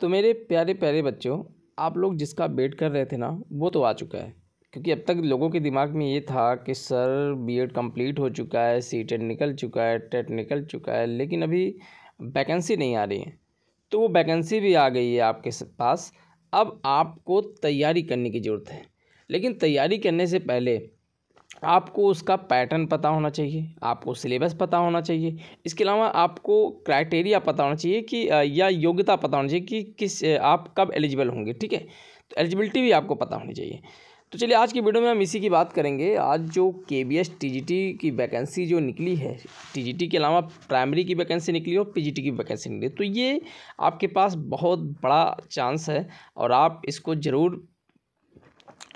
तो मेरे प्यारे प्यारे बच्चों आप लोग जिसका वेट e कर रहे थे ना वो तो आ चुका है क्योंकि अब तक लोगों के दिमाग में ये था कि सर बीएड कंप्लीट e हो चुका है सी टेट e निकल चुका है टेट निकल चुका है लेकिन अभी वैकेंसी नहीं आ रही है तो वो वैकेंसी भी आ गई है आपके पास अब आपको तैयारी करने की ज़रूरत है लेकिन तैयारी करने से पहले आपको उसका पैटर्न पता होना चाहिए आपको सिलेबस पता होना चाहिए इसके अलावा आपको क्राइटेरिया पता होना चाहिए कि या योग्यता पता होना चाहिए कि किस आप कब एलिजिबल होंगे ठीक है तो एलिजिबिलिटी भी आपको पता होनी चाहिए तो चलिए आज की वीडियो में हम इसी की बात करेंगे आज जो K B S T G T की वैकेंसी जो निकली है टी जी टी के अलावा प्राइमरी की वैकेंसी निकली और पी जी टी की वैकेंसी निकली तो ये आपके पास बहुत बड़ा चांस है और आप इसको ज़रूर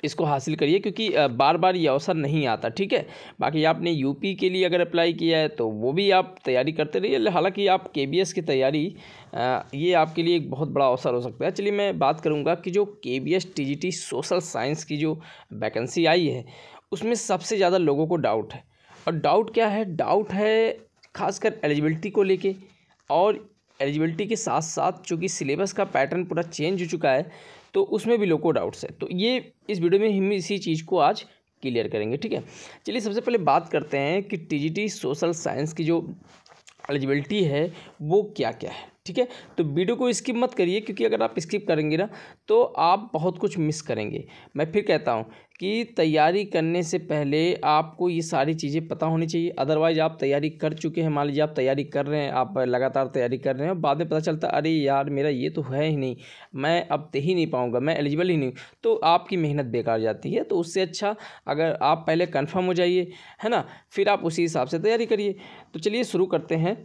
इसको हासिल करिए क्योंकि बार बार ये अवसर नहीं आता ठीक है बाकी आपने यूपी के लिए अगर अप्लाई किया है तो वो भी आप तैयारी करते रहिए हालांकि आप केबीएस की तैयारी ये आपके लिए एक बहुत बड़ा अवसर हो सकता है चलिए मैं बात करूँगा कि जो K B S T G T social science की जो वैकेंसी आई है उसमें सबसे ज़्यादा लोगों को डाउट है और डाउट क्या है डाउट है खासकर एलिजिबिलिटी को लेके और एलिजिबिलिटी के साथ साथ चूँकि सिलेबस का पैटर्न पूरा चेंज हो चुका है तो उसमें भी लोग को डाउट्स है तो ये इस वीडियो में हम इसी चीज़ को आज क्लियर करेंगे ठीक है चलिए सबसे पहले बात करते हैं कि टी सोशल साइंस की जो एलिजिबिलिटी है वो क्या क्या है ठीक है तो वीडियो को स्किप मत करिए क्योंकि अगर आप स्किप करेंगे ना तो आप बहुत कुछ मिस करेंगे मैं फिर कहता हूँ कि तैयारी करने से पहले आपको ये सारी चीज़ें पता होनी चाहिए अदरवाइज आप तैयारी कर चुके हैं मान लीजिए आप तैयारी कर रहे हैं आप लगातार तैयारी कर रहे हैं बाद में पता चलता अरे यार मेरा ये तो है ही नहीं मैं अब दे ही नहीं पाऊँगा मैं एलिजिबल ही नहीं तो आपकी मेहनत बेकार जाती है तो उससे अच्छा अगर आप पहले कन्फर्म हो जाइए है ना फिर आप उसी हिसाब से तैयारी करिए तो चलिए शुरू करते हैं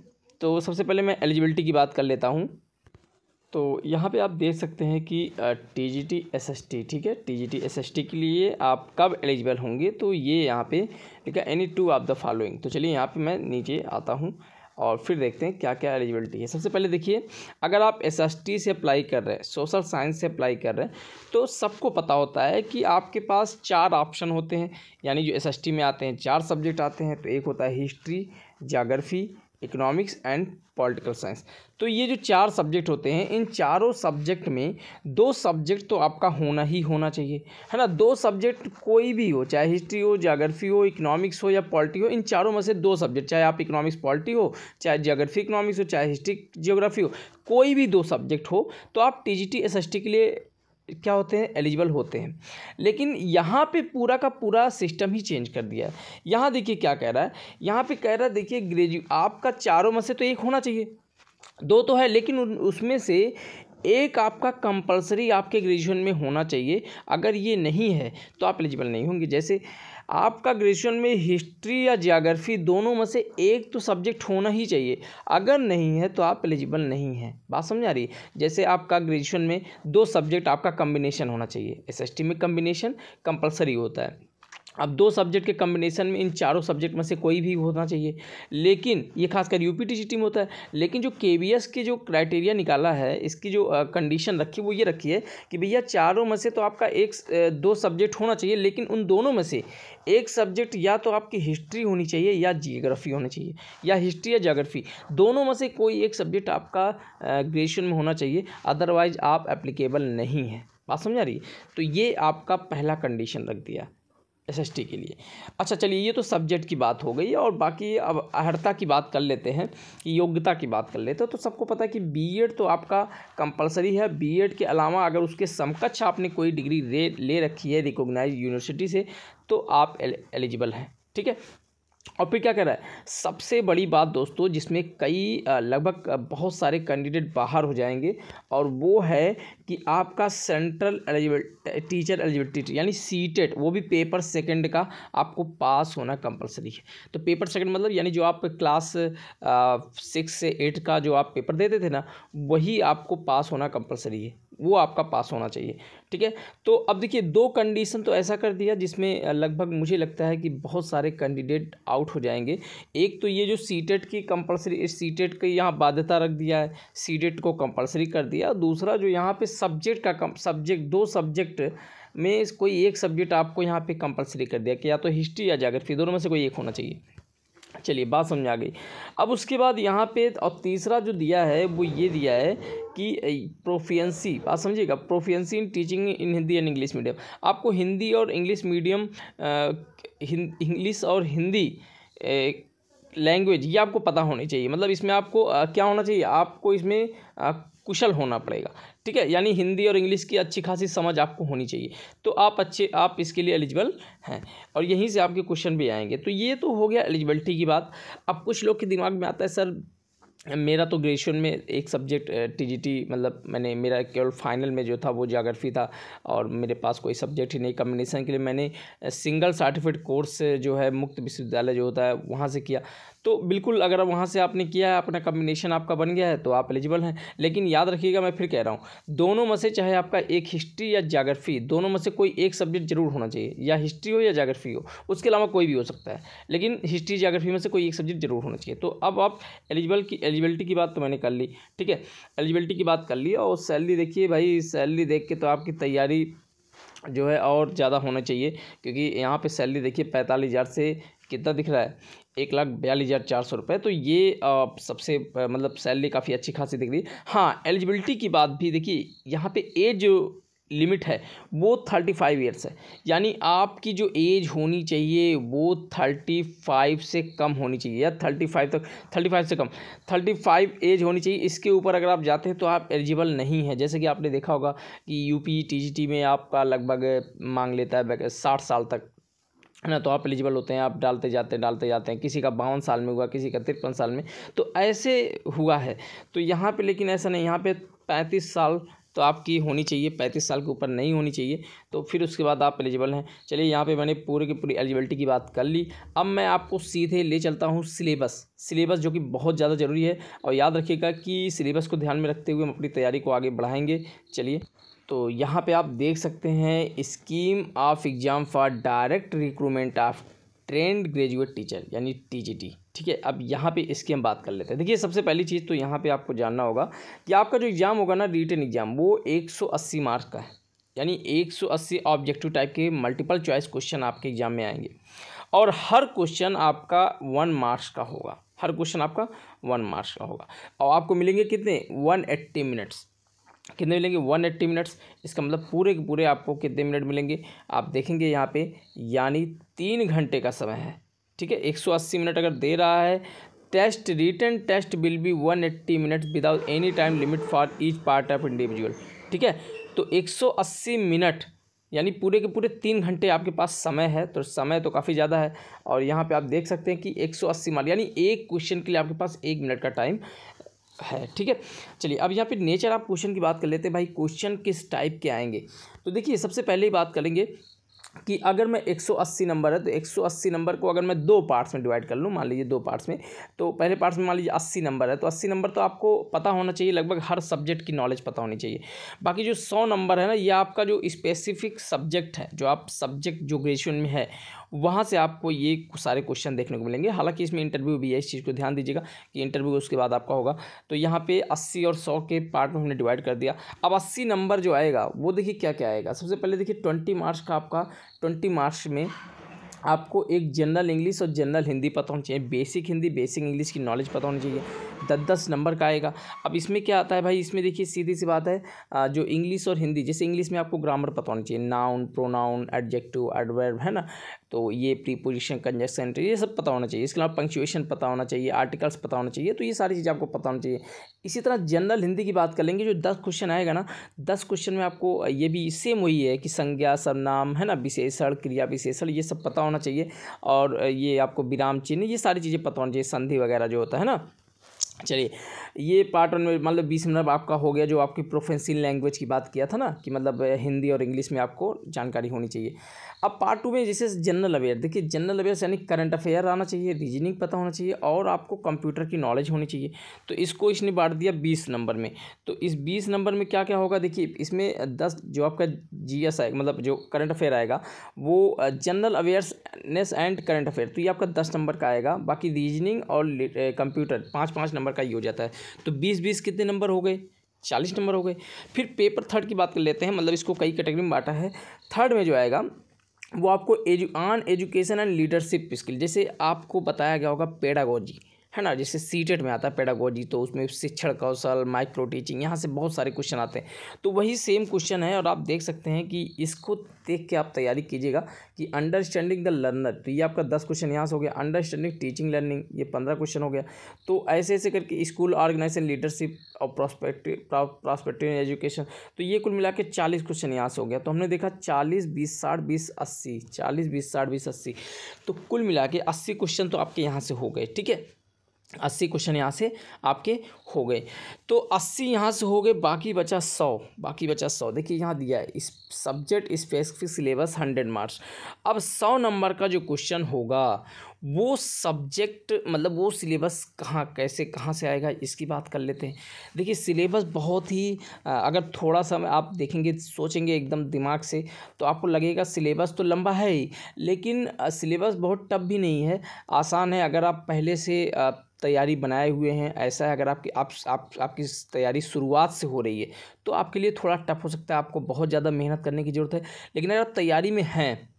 तो सबसे पहले मैं एलिजिबिलिटी की बात कर लेता हूँ तो यहाँ पे आप देख सकते हैं कि T G T S S T ठीक है T G T S S T के लिए आप कब एलिजिबल होंगे तो ये यहाँ पे लिखा any two of the following तो चलिए यहाँ पे मैं नीचे आता हूँ और फिर देखते हैं क्या क्या एलिजिबिलिटी है सबसे पहले देखिए अगर आप एस एस टी से अप्लाई कर रहे हैं सोशल साइंस से अप्लाई कर रहे हैं तो सबको पता होता है कि आपके पास चार ऑप्शन होते हैं यानी जो एस एस टी में आते हैं चार सब्जेक्ट आते हैं तो एक होता है history geography economics and political science तो ये जो चार सब्जेक्ट होते हैं इन चारों सब्जेक्ट में दो सब्जेक्ट तो आपका होना ही होना चाहिए है ना दो सब्जेक्ट कोई भी हो चाहे हिस्ट्री हो जोग्राफी हो इकोनॉमिक्स हो या पॉलिटी हो इन चारों में से दो सब्जेक्ट चाहे आप इकोनॉमिक्स पॉलिटी हो चाहे जोग्राफी इकोनॉमिक्स हो चाहे हिस्ट्री जियोग्राफी हो कोई भी दो सब्जेक्ट हो तो आप टी जी के लिए क्या होते हैं एलिजिबल होते हैं लेकिन यहाँ पे पूरा का पूरा सिस्टम ही चेंज कर दिया है यहाँ देखिए क्या कह रहा है यहाँ पे कह रहा है देखिए ग्रेजु आपका चारों में से तो एक होना चाहिए दो तो है लेकिन उसमें से एक आपका कंपलसरी आपके ग्रेजुएशन में होना चाहिए अगर ये नहीं है तो आप एलिजिबल नहीं होंगे जैसे आपका ग्रेजुएशन में हिस्ट्री या जियोग्राफी दोनों में से एक तो सब्जेक्ट होना ही चाहिए अगर नहीं है तो आप एलिजिबल नहीं हैं बात समझ आ रही है जैसे आपका ग्रेजुएशन में दो सब्जेक्ट आपका कम्बिनेशन होना चाहिए एस में कम्बिनेशन कंपलसरी होता है अब दो सब्जेक्ट के कम्बिनेशन में इन चारों सब्जेक्ट में से कोई भी होना चाहिए लेकिन ये खासकर यू पी टी होता है लेकिन जो के बी एस के जो क्राइटेरिया निकाला है इसकी जो कंडीशन रखी वो ये रखी है कि भैया चारों में से तो आपका एक दो सब्जेक्ट होना चाहिए लेकिन उन दोनों में से एक सब्जेक्ट या तो आपकी हिस्ट्री होनी चाहिए या जियोग्राफी होनी चाहिए या हिस्ट्री या जोग्राफी दोनों में से कोई एक सब्जेक्ट आपका ग्रेजुएशन में होना चाहिए अदरवाइज़ आप एप्लीकेबल नहीं हैं बात समझा रही है तो ये आपका पहला कंडीशन रख दिया एसएसटी के लिए अच्छा चलिए ये तो सब्जेक्ट की बात हो गई और बाकी अब अहर्ता की बात कर लेते हैं कि योग्यता की बात कर लेते हैं तो सबको पता है कि बीएड तो आपका कंपलसरी है बीएड के अलावा अगर उसके समकक्ष आपने कोई डिग्री ले रखी है रिकोगनाइज यूनिवर्सिटी से तो आप एलिजिबल हैं ठीक है और फिर क्या कह रहा है सबसे बड़ी बात दोस्तों जिसमें कई लगभग बहुत सारे कैंडिडेट बाहर हो जाएंगे और वो है कि आपका सेंट्रल एलिजिबल टीचर एलिजिबिलिटी यानी सीटेट वो भी पेपर सेकंड का आपको पास होना कंपलसरी है तो पेपर सेकंड मतलब यानी जो आप क्लास सिक्स से एट का जो आप पेपर देते थे ना वही आपको पास होना कंपलसरी है वो आपका पास होना चाहिए ठीक है तो अब देखिए दो कंडीशन तो ऐसा कर दिया जिसमें लगभग मुझे लगता है कि बहुत सारे कैंडिडेट आउट हो जाएंगे एक तो ये जो सीटेट की कंपलसरी सीटेट की यहाँ बाध्यता रख दिया है सीटेट को कंपलसरी कर दिया दूसरा जो यहाँ पे सब्जेक्ट का सब्जेक्ट दो सब्जेक्ट में कोई एक सब्जेक्ट आपको यहाँ पे कंपलसरी कर दिया कि या तो हिस्ट्री या जागरफी दोनों में से कोई एक होना चाहिए चलिए बात समझ आ गई अब उसके बाद यहाँ पे और तीसरा जो दिया है वो ये दिया है कि प्रोफियंसी बात समझिएगा proficiency in teaching in Hindi and English medium आपको हिंदी और इंग्लिश मीडियम इंग्लिश और हिंदी लैंग्वेज ये आपको पता होनी चाहिए मतलब इसमें आपको आ, क्या होना चाहिए आपको इसमें आ, कुशल होना पड़ेगा ठीक है यानी हिंदी और इंग्लिश की अच्छी खासी समझ आपको होनी चाहिए तो आप अच्छे आप इसके लिए एलिजिबल हैं और यहीं से आपके क्वेश्चन भी आएंगे तो ये तो हो गया एलिजिबिलिटी की बात अब कुछ लोग के दिमाग में आता है सर मेरा तो ग्रेजुएशन में एक सब्जेक्ट टीजीटी मतलब मैंने मेरा केवल फाइनल में जो था वो जोग्राफ़ी था और मेरे पास कोई सब्जेक्ट ही नहीं कम्बिनेशन के लिए मैंने सिंगल सर्टिफिकेट कोर्स जो है मुक्त विश्वविद्यालय जो होता है वहाँ से किया तो बिल्कुल अगर वहाँ से आपने किया है अपना कम्बिनेशन आपका बन गया है तो आप एलिजिबल हैं लेकिन याद रखिएगा मैं फिर कह रहा हूँ दोनों में से चाहे आपका एक हिस्ट्री या जाग्रफी दोनों में से कोई एक सब्जेक्ट जरूर होना चाहिए या हिस्ट्री हो या जाग्रफी हो उसके अलावा कोई भी हो सकता है लेकिन हिस्ट्री जाग्रफी में से कोई एक सब्जेक्ट जरूर होना चाहिए तो अब आप एलिजिबल की एलिजिबिलिटी की बात तो मैंने कर ली ठीक है एलिजिबिलिटी की बात कर ली और सैलरी देखिए भाई सैलरी देख के तो आपकी तैयारी जो है और ज़्यादा होना चाहिए क्योंकि यहाँ पे सैलरी देखिए पैंतालीस हज़ार से कितना दिख रहा है एक लाख बयालीस हज़ार चार सौ रुपये तो ये आ, सबसे मतलब सैलरी काफ़ी अच्छी खासी दिख रही है हाँ एलिजिबिलिटी की बात भी देखिए यहाँ पे एज लिमिट है वो थर्टी फाइव ईयर्स है यानी आपकी जो एज होनी चाहिए वो थर्टी फाइव से कम होनी चाहिए या थर्टी फाइव तक थर्टी फाइव से कम थर्टी फाइव एज होनी चाहिए इसके ऊपर अगर आप जाते हैं तो आप एलिजिबल नहीं हैं जैसे कि आपने देखा होगा कि यूपी टीजीटी में आपका लगभग मांग लेता है साठ साल तक है ना तो आप एलिजिबल होते हैं आप डालते जाते डालते जाते हैं किसी का बावन साल में हुआ किसी का तिरपन साल में तो ऐसे हुआ है तो यहाँ पे लेकिन ऐसा नहीं यहाँ पे पैंतीस साल तो आपकी होनी चाहिए पैंतीस साल के ऊपर नहीं होनी चाहिए तो फिर उसके बाद आप एलिजिबल हैं चलिए यहाँ पे मैंने पूरे की पूरी एलिजिबिलिटी की बात कर ली अब मैं आपको सीधे ले चलता हूँ सिलेबस सिलेबस जो कि बहुत ज़्यादा ज़रूरी है और याद रखिएगा कि सिलेबस को ध्यान में रखते हुए हम अपनी तैयारी को आगे बढ़ाएँगे चलिए तो यहाँ पे आप देख सकते हैं scheme of exam for direct recruitment of trained graduate teacher यानी टीजीटी ठीक है अब यहाँ पे इसकी हम बात कर लेते हैं देखिए सबसे पहली चीज़ तो यहाँ पे आपको जानना होगा कि आपका जो एग्ज़ाम होगा ना रिटर्न एग्ज़ाम वो 180 मार्क्स का है यानी 180 ऑब्जेक्टिव टाइप के मल्टीपल चॉइस क्वेश्चन आपके एग्ज़ाम में आएंगे और हर क्वेश्चन आपका वन मार्क्स का होगा हर क्वेश्चन आपका वन मार्क्स का होगा और आपको मिलेंगे कितने वन एट्टी मिनट्स कितने मिलेंगे वन एट्टी मिनट्स इसका मतलब पूरे के पूरे आपको कितने मिनट मिलेंगे आप देखेंगे यहाँ पे यानी तीन घंटे का समय है ठीक है एक सौ अस्सी मिनट अगर दे रहा है test written test will be one eighty minute without any time limit for each part of individual ठीक है तो एक सौ अस्सी मिनट यानी पूरे के पूरे तीन घंटे आपके पास समय है तो समय तो काफ़ी ज़्यादा है और यहाँ पे आप देख सकते हैं कि 180 मार यानी एक क्वेश्चन के लिए आपके पास एक मिनट का टाइम है ठीक है चलिए अब यहाँ पे नेचर आप क्वेश्चन की बात कर लेते हैं भाई क्वेश्चन किस टाइप के आएंगे तो देखिए सबसे पहले ही बात करेंगे कि अगर मैं 180 नंबर है तो 180 नंबर को अगर मैं दो पार्ट्स में डिवाइड कर लूँ मान लीजिए दो पार्ट्स में तो पहले पार्ट्स में मान लीजिए 80 नंबर है तो 80 नंबर तो आपको पता होना चाहिए लगभग हर सब्जेक्ट की नॉलेज पता होनी चाहिए बाकी जो 100 नंबर है ना ये आपका जो स्पेसिफिक सब्जेक्ट है जो आप सब्जेक्ट जो ग्रेजुएशन में है वहाँ से आपको ये सारे क्वेश्चन देखने को मिलेंगे हालांकि इसमें इंटरव्यू भी है इस चीज़ को ध्यान दीजिएगा कि इंटरव्यू उसके बाद आपका होगा तो यहाँ पे अस्सी और सौ के पार्ट में हमने डिवाइड कर दिया अब अस्सी नंबर जो आएगा वो देखिए क्या क्या आएगा सबसे पहले देखिए ट्वेंटी मार्च का आपका ट्वेंटी मार्च में आपको एक जनरल इंग्लिश और जनरल हिंदी पता होनी चाहिए बेसिक हिंदी बेसिक इंग्लिश की नॉलेज पता होनी चाहिए दस दस नंबर का आएगा अब इसमें क्या आता है भाई इसमें देखिए सीधी सी बात है जो इंग्लिश और हिंदी जैसे इंग्लिश में आपको ग्रामर पता होनी चाहिए नाउन प्रोनाउन एडजेक्टिव एडवर्ब है ना तो ये प्रीपोजिशन कंजक्शन ये सब पता होना चाहिए इसके अलावा पंक्चुएशन पता होना चाहिए आर्टिकल्स पता होना चाहिए तो ये सारी चीज़ें आपको पता होना चाहिए इसी तरह जनरल हिंदी की बात कर लेंगे जो दस क्वेश्चन आएगा ना दस क्वेश्चन में आपको ये भी सेम वही है कि संज्ञा सर्वनाम है ना विशेषण क्रिया विशेषण ये सब पता होना चाहिए और ये आपको विराम चिन्ह ये सारी चीज़ें पता होना चाहिए संधि वगैरह जो होता है ना चलिए ये पार्ट वन में मतलब बीस मिनट आपका हो गया जो आपकी प्रोफेंसिल लैंग्वेज की बात किया था ना कि मतलब हिंदी और इंग्लिश में आपको जानकारी होनी चाहिए अब पार्ट टू में जैसे जनरल अवेयर देखिए जनरल अवेयर यानी करंट अफेयर आना चाहिए रीजनिंग पता होना चाहिए और आपको कंप्यूटर की नॉलेज होनी चाहिए तो इसको इसने बांट दिया बीस नंबर में तो इस बीस नंबर में क्या क्या होगा देखिए इसमें दस जो आपका जी एस आएगा मतलब जो करंट अफेयर आएगा वो general awareness and current affair तो ये आपका दस नंबर का आएगा बाकी रीजनिंग और कंप्यूटर पाँच पाँच नंबर का ही हो जाता है तो बीस बीस कितने नंबर हो गए चालीस नंबर हो गए फिर पेपर थर्ड की बात कर लेते हैं मतलब इसको कई कैटेगरी में बांटा है थर्ड में जो आएगा वो आपको edu on education and leadership skill जैसे आपको बताया गया होगा पेडागोजी है ना जैसे सीटेट में आता है पेडागोजी तो उसमें शिक्षण कौशल माइक्रो टीचिंग यहाँ से बहुत सारे क्वेश्चन आते हैं तो वही सेम क्वेश्चन है और आप देख सकते हैं कि इसको देख के आप तैयारी कीजिएगा कि अंडरस्टैंडिंग द लर्नर तो ये आपका दस क्वेश्चन यहाँ से हो गया अंडरस्टैंडिंग टीचिंग लर्निंग ये पंद्रह क्वेश्चन हो गया तो ऐसे ऐसे करके स्कूल ऑर्गेनाइजेशन लीडरशिप और प्रॉस्पेक्टिव प्रॉस्पेक्टिव एजुकेशन तो ये कुल मिला के चालीस क्वेश्चन यहाँ से हो गया तो हमने देखा चालीस बीस साठ बीस अस्सी चालीस बीस साठ बीस अस्सी तो कुल मिला के अस्सी क्वेश्चन तो आपके यहाँ से हो गए ठीक है अस्सी क्वेश्चन यहाँ से आपके हो गए तो अस्सी यहाँ से हो गए बाकी बचा सौ बाकी बचा सौ देखिए यहाँ दिया है इस subject specific syllabus hundred marks अब सौ नंबर का जो क्वेश्चन होगा वो सब्जेक्ट मतलब वो सिलेबस कहाँ कैसे कहाँ से आएगा इसकी बात कर लेते हैं देखिए सिलेबस बहुत ही अगर थोड़ा सा आप देखेंगे सोचेंगे एकदम दिमाग से तो आपको लगेगा सिलेबस तो लंबा है ही लेकिन सिलेबस बहुत टफ भी नहीं है आसान है अगर आप पहले से तैयारी बनाए हुए हैं ऐसा है अगर आपकी आप, आप आपकी तैयारी शुरुआत से हो रही है तो आपके लिए थोड़ा टफ हो सकता है आपको बहुत ज़्यादा मेहनत करने की ज़रूरत है लेकिन अगर आप तैयारी में हैं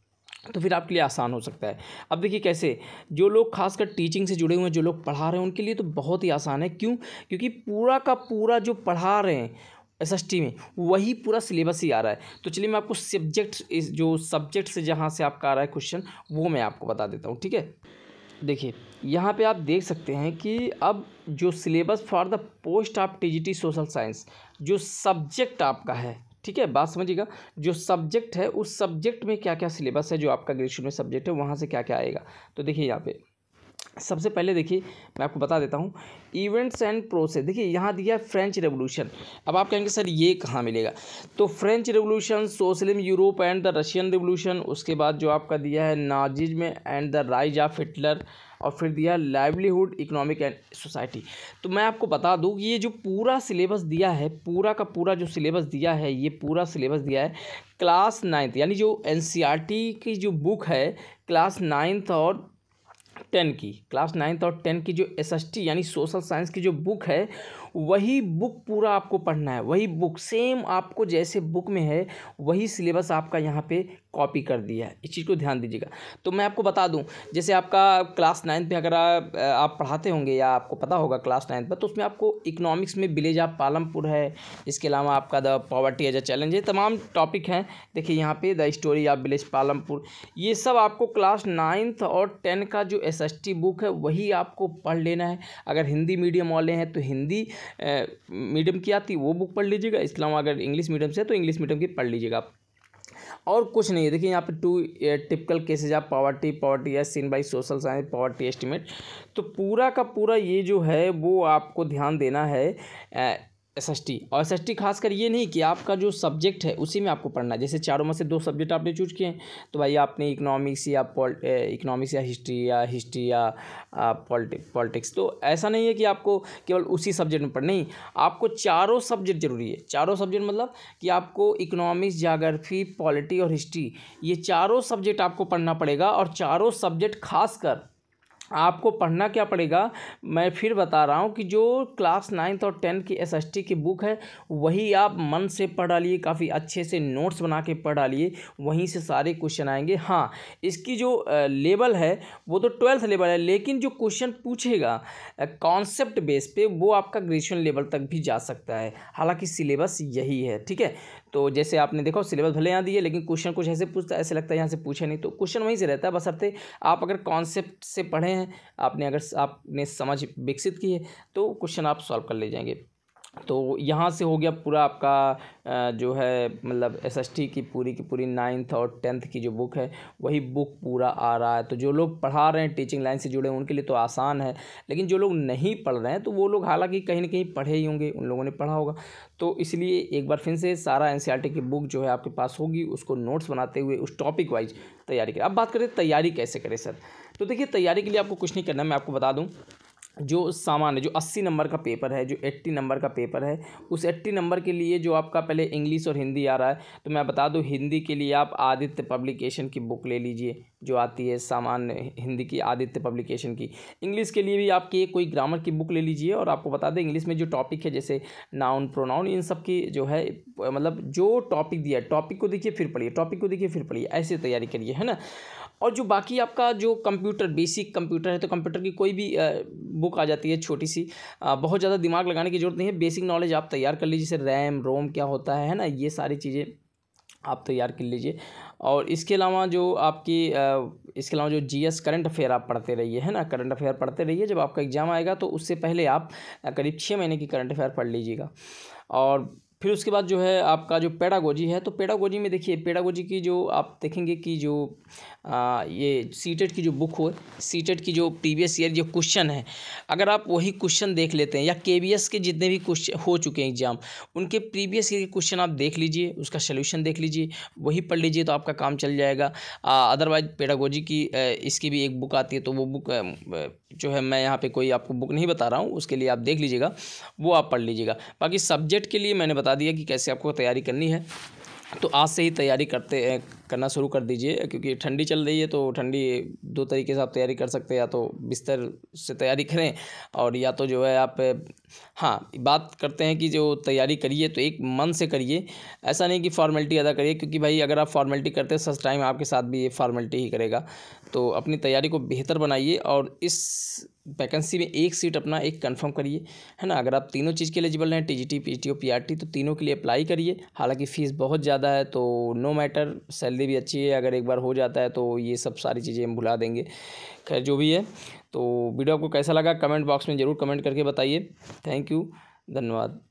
तो फिर आपके लिए आसान हो सकता है अब देखिए कैसे जो लोग खासकर टीचिंग से जुड़े हुए हैं जो लोग पढ़ा रहे हैं उनके लिए तो बहुत ही आसान है क्यों क्योंकि पूरा का पूरा जो पढ़ा रहे हैं एस एस टी में वही पूरा सिलेबस ही आ रहा है तो चलिए मैं आपको सब्जेक्ट जो सब्जेक्ट से जहाँ से आपका आ रहा है क्वेश्चन वो मैं आपको बता देता हूँ ठीक है देखिए यहाँ पे आप देख सकते हैं कि अब जो syllabus for the post of T G T social science जो सब्जेक्ट आपका है ठीक है बात समझिएगा जो सब्जेक्ट है उस सब्जेक्ट में क्या क्या सिलेबस है जो आपका ग्रेजुएशन में सब्जेक्ट है वहाँ से क्या क्या आएगा तो देखिए यहाँ पे सबसे पहले देखिए मैं आपको बता देता हूँ इवेंट्स एंड प्रोसेस देखिए यहाँ दिया है फ्रेंच रेवोल्यूशन अब आप कहेंगे सर ये कहाँ मिलेगा तो French revolution socialism Europe and the Russian revolution उसके बाद जो आपका दिया है नाजिज में and the rise of Hitler और फिर दिया लाइवलीहुड इकोनॉमिक एंड सोसाइटी तो मैं आपको बता दूँ कि ये जो पूरा सिलेबस दिया है पूरा का पूरा जो सिलेबस दिया है ये पूरा सिलेबस दिया है क्लास नाइन्थ यानी जो एन e की जो बुक है क्लास नाइन्थ और टेन की क्लास नाइन्थ और टेन की जो एस यानी सोशल साइंस की जो बुक है वही बुक पूरा आपको पढ़ना है वही बुक सेम आपको जैसे बुक में है वही सिलेबस आपका यहाँ पे कॉपी कर दिया है इस चीज़ को ध्यान दीजिएगा तो मैं आपको बता दूँ जैसे आपका क्लास नाइन्थ में अगर आप पढ़ाते होंगे या आपको पता होगा क्लास नाइन्थ पर तो उसमें आपको इकोनॉमिक्स में विलेज ऑफ पालमपुर है इसके अलावा आपका the poverty as a challenge ये तमाम टॉपिक हैं देखिए यहाँ पे the story of village Palampur ये सब आपको क्लास नाइन्थ और टेन का जो एस बुक है वही आपको पढ़ लेना है अगर हिंदी मीडियम वाले हैं तो हिंदी मीडियम की आती वो बुक पढ़ लीजिएगा इसके अलावा अगर इंग्लिश मीडियम से तो इंग्लिश मीडियम की पढ़ लीजिएगा आप और कुछ नहीं है देखिए यहाँ पे two typical cases of poverty poverty या seen by social science poverty estimate तो पूरा का पूरा ये जो है वो आपको ध्यान देना है टी और टी खासकर ये नहीं कि आपका जो सब्जेक्ट है उसी में आपको पढ़ना है जैसे चारों में से दो सब्जेक्ट आपने चूज किए हैं तो भाई आपने इकोनॉमिक्स या इकोनॉमिक्स या हिस्ट्री या हिस्ट्री या पॉलिटिक्स तो ऐसा नहीं है कि आपको केवल उसी सब्जेक्ट में पढ़ना नहीं आपको चारों सब्जेक्ट ज़रूरी है चारों सब्जेक्ट मतलब कि आपको इकोनॉमिक्स जाग्राफी पॉलिटी और हिस्ट्री ये चारों सब्जेक्ट आपको पढ़ना पड़ेगा और चारों सब्जेक्ट खासकर आपको पढ़ना क्या पड़ेगा मैं फिर बता रहा हूँ कि जो क्लास नाइन्थ और टेंथ की एसएसटी की बुक है वही आप मन से पढ़ डालिए काफ़ी अच्छे से नोट्स बना के पढ़ डालिए वहीं से सारे क्वेश्चन आएंगे हाँ इसकी जो लेवल है वो तो ट्वेल्थ लेवल है लेकिन जो क्वेश्चन पूछेगा कॉन्सेप्ट बेस पे वो आपका ग्रेजुएशन लेवल तक भी जा सकता है हालाँकि सिलेबस यही है ठीक है तो जैसे आपने देखो सिलेबस भले यहाँ दिए लेकिन क्वेश्चन कुछ ऐसे पूछता है ऐसे लगता है यहाँ से पूछे नहीं तो क्वेश्चन वहीं से रहता है बस हफ्ते आप अगर कॉन्सेप्ट से पढ़े हैं आपने अगर आपने समझ विकसित की है तो क्वेश्चन आप सॉल्व कर ले जाएंगे तो यहाँ से हो गया पूरा आपका जो है मतलब एसएसटी की पूरी की पूरी नाइन्थ और टेंथ की जो बुक है वही बुक पूरा आ रहा है तो जो लोग पढ़ा रहे हैं टीचिंग लाइन से जुड़े हैं उनके लिए तो आसान है लेकिन जो लोग नहीं पढ़ रहे हैं तो वो लोग हालांकि कहीं ना कहीं पढ़े ही होंगे उन लोगों ने पढ़ा होगा तो इसलिए एक बार फिर से सारा एन e की बुक जो है आपके पास होगी उसको नोट्स बनाते हुए उस टॉपिक वाइज तैयारी करें अब बात करें तैयारी कैसे करें सर तो देखिए तैयारी के लिए आपको कुछ नहीं करना मैं आपको बता दूँ जो सामान्य जो अस्सी नंबर का पेपर है जो एट्टी नंबर का पेपर है उस एट्टी नंबर के लिए जो आपका पहले इंग्लिश और हिंदी आ रहा है तो मैं बता दूँ हिंदी के लिए आप आदित्य पब्लिकेशन की बुक ले लीजिए जो आती है सामान्य हिंदी की आदित्य पब्लिकेशन की इंग्लिश के लिए भी आपकी कोई ग्रामर की बुक ले लीजिए और आपको बता दें इंग्लिश में जो टॉपिक है जैसे नाउन प्रोनाउन इन सब की जो है मतलब जो टॉपिक दिया है टॉपिक को देखिए फिर पढ़िए टॉपिक को देखिए फिर पढ़िए ऐसे तैयारी करिए है ना और जो बाकी आपका जो कंप्यूटर बेसिक कंप्यूटर है तो कंप्यूटर की कोई भी बुक आ जाती है छोटी सी बहुत ज़्यादा दिमाग लगाने की जरूरत नहीं है बेसिक नॉलेज आप तैयार कर लीजिए जैसे रैम रोम क्या होता है ना ये सारी चीज़ें आप तैयार कर लीजिए और इसके अलावा जो आपकी इसके अलावा जो जीएस करंट अफेयर आप पढ़ते रहिए है ना करंट अफेयर पढ़ते रहिए जब आपका एग्ज़ाम आएगा तो उससे पहले आप करीब छः महीने की करंट अफेयर पढ़ लीजिएगा और फिर उसके बाद जो है आपका जो पेडागोजी है तो पेडागोजी में देखिए पेडागोजी की जो आप देखेंगे कि जो आ, ये सीटेट की जो बुक हो सीटेट की जो प्रीवियस ईयर जो क्वेश्चन है अगर आप वही क्वेश्चन देख लेते हैं या के के जितने भी क्वेश्चन हो चुके हैं एग्जाम उनके प्रीवियस ईयर के क्वेश्चन आप देख लीजिए उसका सोल्यूशन देख लीजिए वही पढ़ लीजिए तो आपका काम चल जाएगा अदरवाइज पेडागोजी की इसकी भी एक बुक आती है तो वो बुक जो है मैं यहाँ पर कोई आपको बुक नहीं बता रहा हूँ उसके लिए आप देख लीजिएगा वो आप पढ़ लीजिएगा बाकी सब्जेक्ट के लिए मैंने बता बता दिया कि कैसे आपको तैयारी करनी है तो आज से ही तैयारी करते करना शुरू कर दीजिए क्योंकि ठंडी चल रही है तो ठंडी दो तरीके से आप तैयारी कर सकते हैं या तो बिस्तर से तैयारी करें और या तो जो है आप हाँ बात करते हैं कि जो तैयारी करिए तो एक मन से करिए ऐसा नहीं कि फॉर्मेलिटी अदा करिए क्योंकि भाई अगर आप फॉर्मेलिटी करते हैं सस्ट टाइम आपके साथ भी ये फॉर्मेलिटी ही करेगा तो अपनी तैयारी को बेहतर बनाइए और इस वैकेंसी में एक सीट अपना एक कंफर्म करिए है ना अगर आप तीनों चीज़ के एलिजिबल हैं T G T P T O P R T तो तीनों के लिए अप्लाई करिए हालांकि फ़ीस बहुत ज़्यादा है तो नो मैटर सैलरी हेल्दी भी अच्छी है अगर एक बार हो जाता है तो ये सब सारी चीज़ें हम भुला देंगे खैर जो भी है तो वीडियो आपको कैसा लगा कमेंट बॉक्स में ज़रूर कमेंट करके बताइए थैंक यू धन्यवाद